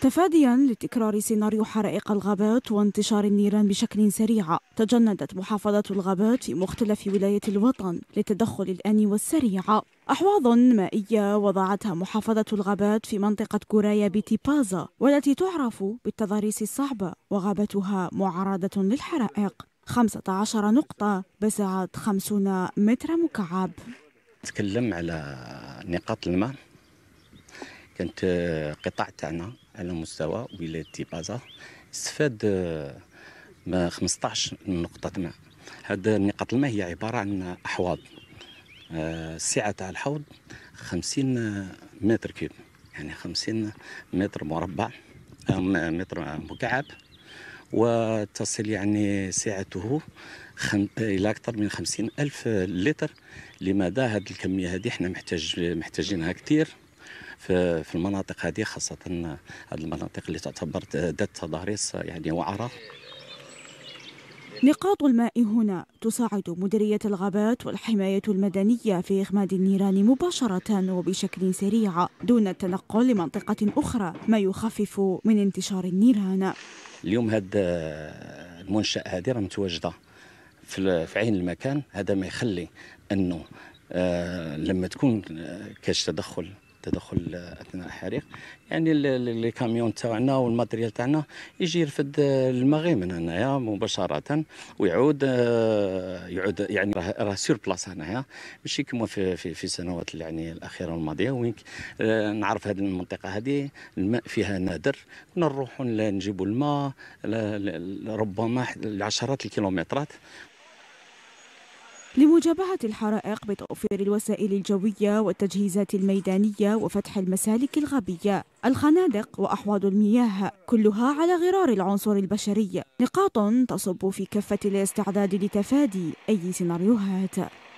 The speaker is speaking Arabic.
تفاديا لتكرار سيناريو حرائق الغابات وانتشار النيران بشكل سريع تجندت محافظة الغابات في مختلف ولايات الوطن للتدخل الآني والسريع أحواض مائية وضعتها محافظة الغابات في منطقة كورايا بتيبازا والتي تعرف بالتضاريس الصعبة وغابتها معرضة للحرائق 15 نقطة بسعة 50 متر مكعب تكلم على نقاط الماء كانت قطاع تاعنا على مستوى ولايه تيبازا استفاد ما 15 نقطة ماء هاد نقاط الماء هي عبارة عن أحواض السعة آه، تاع الحوض 50 متر كيب يعني 50 متر مربع آه، متر مكعب وتصل يعني سعته خم... الى اكثر من خمسين الف لتر لماذا هذه الكميه هذه احنا محتاج محتاجينها كثير في, في المناطق هذه خاصة هذه المناطق اللي تعتبر ذات تضاريس يعني وعرة نقاط الماء هنا تساعد مديرية الغابات والحماية المدنية في إخماد النيران مباشرة وبشكل سريع دون التنقل لمنطقة أخرى ما يخفف من انتشار النيران اليوم هذا المنشأة هذه راه متواجدة في عين المكان هذا ما يخلي أنه آه، لما تكون آه، كاش تدخل التدخل اثناء الحريق يعني لي كاميون تاعنا والماتريال تاعنا يجي يرفد الماء من هنايا مباشره ويعود آه، يعود يعني راه سور بلاص هنايا ماشي كما في في, في السنوات يعني الاخيره الماضيه وين آه، نعرف هذه المنطقه هذه الماء فيها نادر كنا نروحوا نجيبوا الماء ربما لعشرات الكيلومترات لمجابهة الحرائق بتوفير الوسائل الجوية والتجهيزات الميدانية وفتح المسالك الغابية الخنادق وأحواض المياه كلها على غرار العنصر البشري نقاط تصب في كفة الاستعداد لتفادي أي سيناريوهات